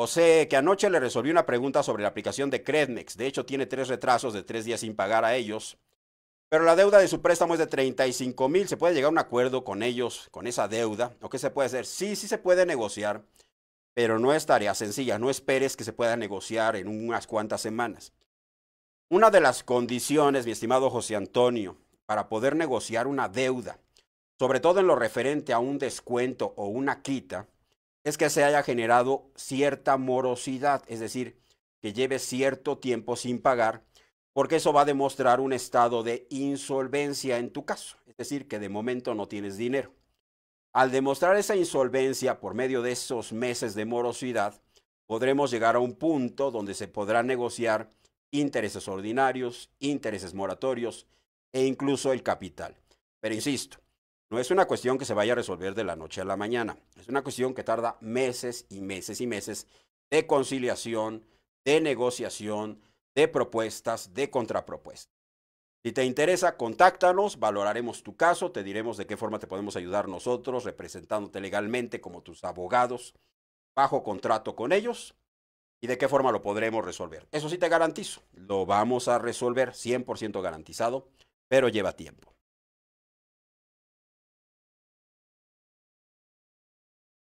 José, que anoche le resolvió una pregunta sobre la aplicación de Credmex. De hecho, tiene tres retrasos de tres días sin pagar a ellos. Pero la deuda de su préstamo es de 35 mil. ¿Se puede llegar a un acuerdo con ellos, con esa deuda? ¿O qué se puede hacer? Sí, sí se puede negociar, pero no es tarea sencilla. No esperes que se pueda negociar en unas cuantas semanas. Una de las condiciones, mi estimado José Antonio, para poder negociar una deuda, sobre todo en lo referente a un descuento o una quita, es que se haya generado cierta morosidad, es decir, que lleve cierto tiempo sin pagar, porque eso va a demostrar un estado de insolvencia en tu caso, es decir, que de momento no tienes dinero. Al demostrar esa insolvencia por medio de esos meses de morosidad, podremos llegar a un punto donde se podrá negociar intereses ordinarios, intereses moratorios e incluso el capital. Pero insisto, no es una cuestión que se vaya a resolver de la noche a la mañana. Es una cuestión que tarda meses y meses y meses de conciliación, de negociación, de propuestas, de contrapropuestas. Si te interesa, contáctanos, valoraremos tu caso, te diremos de qué forma te podemos ayudar nosotros, representándote legalmente como tus abogados, bajo contrato con ellos, y de qué forma lo podremos resolver. Eso sí te garantizo, lo vamos a resolver 100% garantizado, pero lleva tiempo.